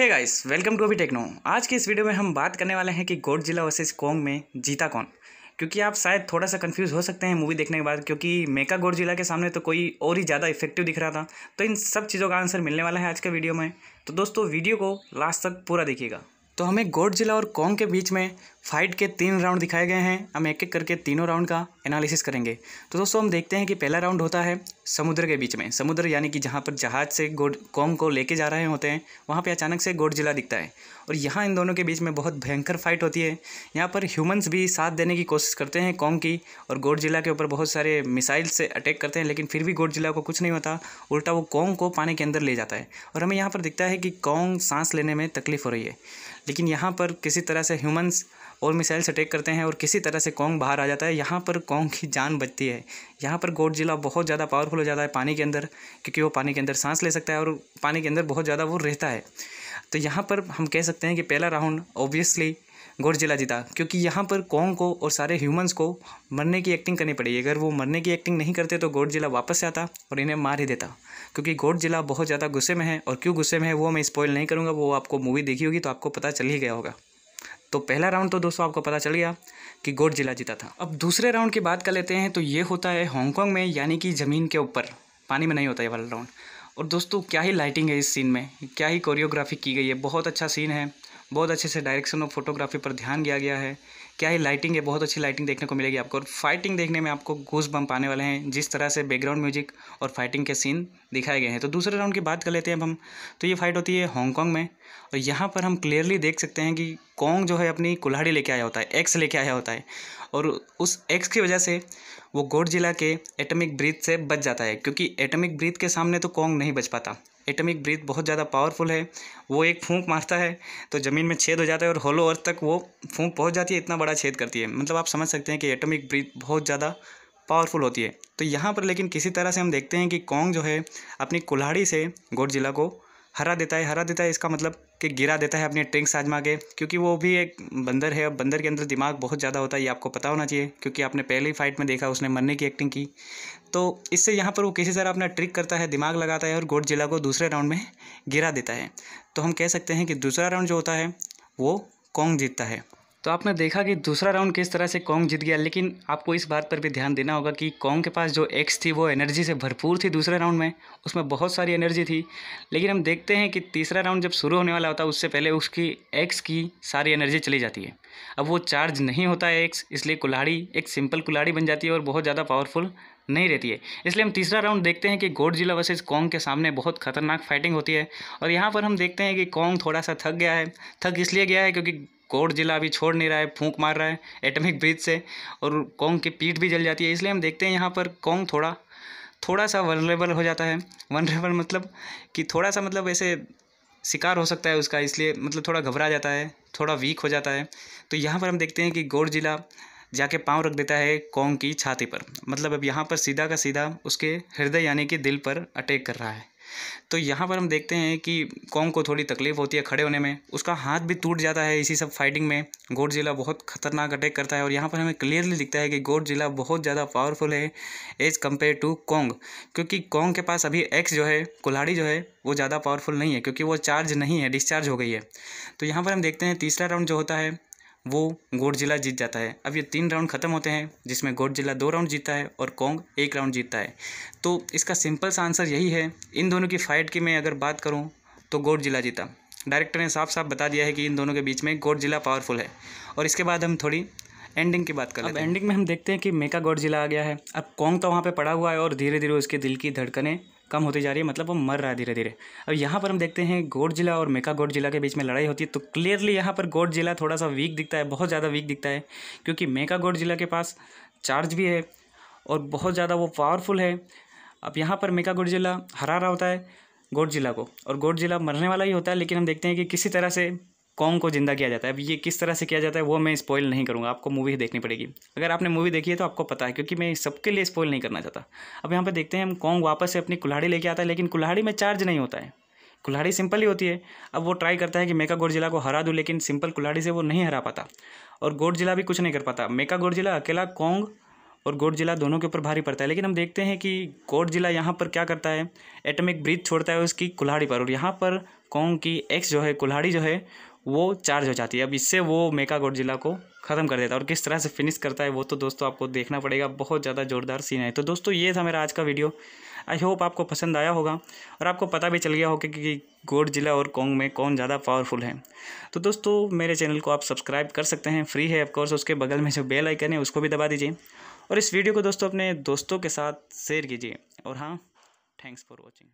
hey guys welcome to Abhi Techno आज के इस वीडियो में हम बात करने वाले हैं कि गोड जिला वर्सेज कोंग में जीता कौन क्योंकि आप शायद थोड़ा सा कंफ्यूज हो सकते हैं मूवी देखने के बाद क्योंकि मेका गोड जिला के सामने तो कोई और ही ज़्यादा इफेक्टिव दिख रहा था तो इन सब चीज़ों का आंसर मिलने वाला है आज के वीडियो में तो दोस्तों वीडियो को लास्ट तक पूरा देखिएगा तो हमें गोड जिला और कोंग के बीच में फाइट के तीन राउंड दिखाए गए हैं हम एक एक करके तीनों राउंड का एनालिसिस करेंगे तो दोस्तों हम देखते हैं कि पहला राउंड होता है समुद्र के बीच में समुद्र यानी कि जहाँ पर जहाज़ से गोड कॉम को लेके जा रहे होते हैं वहाँ पे अचानक से गोड जिला दिखता है और यहाँ इन दोनों के बीच में बहुत भयंकर फाइट होती है यहाँ पर ह्यूमन्स भी साथ देने की कोशिश करते हैं कॉम की और गोड जिला के ऊपर बहुत सारे मिसाइल से अटैक करते हैं लेकिन फिर भी गोड जिला को कुछ नहीं होता उल्टा वो कॉम को पानी के अंदर ले जाता है और हमें यहाँ पर दिखता है कि कॉम सांस लेने में तकलीफ़ हो रही है लेकिन यहाँ पर किसी तरह से ह्यूमन्स और मिसाइल्स अटैक करते हैं और किसी तरह से कोंग बाहर आ जाता है यहाँ पर कोंग की जान बचती है यहाँ पर गोड जिला बहुत ज़्यादा पावरफुल हो जाता है पानी के अंदर क्योंकि वो पानी के अंदर सांस ले सकता है और पानी के अंदर बहुत ज़्यादा वो रहता है तो यहाँ पर हम कह सकते हैं कि पहला राउंड ऑब्वियसली गोरजिला जीता क्योंकि यहाँ पर कॉन्ग को और सारे ह्यूमंस को मरने की एक्टिंग करनी पड़ी अगर वो मरने की एक्टिंग नहीं करते तो जिला वापस से आता और इन्हें मार ही देता क्योंकि जिला बहुत ज़्यादा गुस्से में है और क्यों गुस्से में है वो मैं स्पॉइल नहीं करूँगा वो आपको मूवी देखी होगी तो आपको पता चल ही गया होगा तो पहला राउंड तो दोस्तों आपको पता चल गया कि गोड जिला जीता था अब दूसरे राउंड की बात कर लेते हैं तो ये होता है हांगकॉन्ग में यानी कि ज़मीन के ऊपर पानी में नहीं होता ये वाला राउंड और दोस्तों क्या ही लाइटिंग है इस सीन में क्या ही कोरियोग्राफी की गई है बहुत अच्छा सीन है बहुत अच्छे से डायरेक्शन ऑफ फोटोग्राफी पर ध्यान दिया गया है क्या ही लाइटिंग है बहुत अच्छी लाइटिंग देखने को मिलेगी आपको और फाइटिंग देखने में आपको घूस बम पाने वाले हैं जिस तरह से बैकग्राउंड म्यूजिक और फाइटिंग के सीन दिखाए गए हैं तो दूसरे राउंड की बात कर लेते हैं अब हम तो ये फाइट होती है हांगकॉन्ग में और यहाँ पर हम क्लियरली देख सकते हैं कि कॉन्ग जो है अपनी कुल्हाड़ी लेके आया होता है एक्स लेके आया होता है और उस एक्स की वजह से वो गोड जिला के एटमिक ब्रीथ से बच जाता है क्योंकि एटमिक ब्रीथ के सामने तो कॉन्ग नहीं बच पाता एटमिक ब्रीथ बहुत ज़्यादा पावरफुल है वो एक फूंक मारता है तो ज़मीन में छेद हो जाता है और होलो अर्थ तक वो फूंक पहुँच जाती है इतना बड़ा छेद करती है मतलब आप समझ सकते हैं कि एटमिक ब्रीथ बहुत ज़्यादा पावरफुल होती है तो यहाँ पर लेकिन किसी तरह से हम देखते हैं कि कॉन्ग जो है अपनी कुल्हाड़ी से गोडजिला को हरा देता है हरा देता है इसका मतलब कि गिरा देता है अपने ट्रिंक्स आजमा के क्योंकि वो भी एक बंदर है और बंदर के अंदर दिमाग बहुत ज़्यादा होता है ये आपको पता होना चाहिए क्योंकि आपने पहली फाइट में देखा उसने मरने की एक्टिंग की तो इससे यहाँ पर वो किसी तरह अपना ट्रिक करता है दिमाग लगाता है और गोड जिला को दूसरे राउंड में गिरा देता है तो हम कह सकते हैं कि दूसरा राउंड जो होता है वो कॉन्ग जीतता है तो आपने देखा कि दूसरा राउंड किस तरह से कॉन्ग जीत गया लेकिन आपको इस बात पर भी ध्यान देना होगा कि कॉन्ग के पास जो एक्स थी वो एनर्जी से भरपूर थी दूसरे राउंड में उसमें बहुत सारी एनर्जी थी लेकिन हम देखते हैं कि तीसरा राउंड जब शुरू होने वाला होता है उससे पहले उसकी एक्स की सारी एनर्जी चली जाती है अब वो चार्ज नहीं होता है एक्स इसलिए कुल्हाड़ी एक सिंपल कुल्हाड़ी बन जाती है और बहुत ज़्यादा पावरफुल नहीं रहती है इसलिए हम तीसरा राउंड देखते हैं कि गोड जिला वर्सेज कॉन्ग के सामने बहुत खतरनाक फाइटिंग होती है और यहाँ पर हम देखते हैं कि कॉन्ग थोड़ा सा थक गया है थक इसलिए गया है क्योंकि कोट जिला अभी छोड़ नहीं रहा है फूंक मार रहा है एटमिक ब्रिज से और कोंग की पीठ भी जल जाती है इसलिए हम देखते हैं यहाँ पर कोंग थोड़ा थोड़ा सा वनरेबल हो जाता है वनरेबल मतलब कि थोड़ा सा मतलब ऐसे शिकार हो सकता है उसका इसलिए मतलब थोड़ा घबरा जाता है थोड़ा वीक हो जाता है तो यहाँ पर हम देखते हैं कि गौर जिला जाके पाँव रख देता है कोंग की छाती पर मतलब अब यहाँ पर सीधा का सीधा उसके हृदय यानी कि दिल पर अटैक कर रहा है तो यहाँ पर हम देखते हैं कि कॉन्ग को थोड़ी तकलीफ होती है खड़े होने में उसका हाथ भी टूट जाता है इसी सब फाइटिंग में गोड जिला बहुत खतरनाक अटैक करता है और यहाँ पर हमें क्लियरली दिखता है कि गोड जिला बहुत ज़्यादा पावरफुल है एज कम्पेयर टू कॉन्ग क्योंकि कॉन्ग के पास अभी एक्स जो है कुल्हाड़ी जो है वो ज़्यादा पावरफुल नहीं है क्योंकि वो चार्ज नहीं है डिस्चार्ज हो गई है तो यहाँ पर हम देखते हैं तीसरा राउंड जो होता है वो गोडजिला जीत जाता है अब ये तीन राउंड ख़त्म होते हैं जिसमें गोडजिला दो राउंड जीतता है और कोंग एक राउंड जीतता है तो इसका सिंपल सा आंसर यही है इन दोनों की फ़ाइट की मैं अगर बात करूँ तो गोडजिला जीता डायरेक्टर ने साफ साफ बता दिया है कि इन दोनों के बीच में गोडजिला पावरफुल है और इसके बाद हम थोड़ी एंडिंग की बात कर अब एंडिंग में हम देखते हैं कि मेका गोडजिला आ गया है अब कोंग तो वहाँ पर पड़ा हुआ है और धीरे धीरे उसके दिल की धड़कनें कम होती जा रही है मतलब वो मर रहा है धीरे धीरे अब यहाँ पर हम देखते हैं गोड जिला और मेका गोड जिला के बीच में लड़ाई होती है तो क्लियरली यहाँ पर गोड जिला थोड़ा सा वीक दिखता है बहुत ज़्यादा वीक दिखता है क्योंकि मेका गोड जिला के पास चार्ज भी है और बहुत ज़्यादा वो पावरफुल है अब यहाँ पर मेका गोड जिला हरा रहा होता है गोड जिला को और गोड जिला मरने वाला ही होता है लेकिन हम देखते हैं कि किसी तरह से कॉन्ग को ज़िंदा किया जाता है अब ये किस तरह से किया जाता है वो मैं स्पॉइल नहीं करूँगा आपको मूवी देखनी पड़ेगी अगर आपने मूवी देखी है तो आपको पता है क्योंकि मैं सबके लिए स्पॉइल नहीं करना चाहता अब यहाँ पर देखते हैं हम कॉन्ग वापस से अपनी कुल्हाड़ी लेके आता है लेकिन कुल्हाड़ी में चार्ज नहीं होता है कुल्हाड़ी सिंपल ही होती है अब वो ट्राई करता है कि मेका गोडजिला को हरा दूँ लेकिन सिंपल कुल्हाड़ी से वो नहीं हरा पाता और गोडजिला भी कुछ नहीं कर पाता मेका गोडजिला अकेला कॉन्ग और गोडजिला दोनों के ऊपर भारी पड़ता है लेकिन हम देखते हैं कि गोडजिला यहाँ पर क्या करता है एटमिक ब्रिज छोड़ता है उसकी कुल्हाड़ी पर और यहाँ पर कॉन्ग की एक्स जो है कुल्हाड़ी जो है वो चार्ज हो जाती है अब इससे वो मेका गोडजिला को ख़त्म कर देता है और किस तरह से फिनिश करता है वो तो दोस्तों आपको देखना पड़ेगा बहुत ज़्यादा जोरदार सीन है तो दोस्तों ये था मेरा आज का वीडियो आई होप आपको पसंद आया होगा और आपको पता भी चल गया होगा कि गोडजिला और कॉन्ग में कौन ज़्यादा पावरफुल है तो दोस्तों मेरे चैनल को आप सब्सक्राइब कर सकते हैं फ्री है ऑफकोर्स उसके बगल में जो बेल आइकन है उसको भी दबा दीजिए और इस वीडियो को दोस्तों अपने दोस्तों के साथ शेयर कीजिए और हाँ थैंक्स फॉर वॉचिंग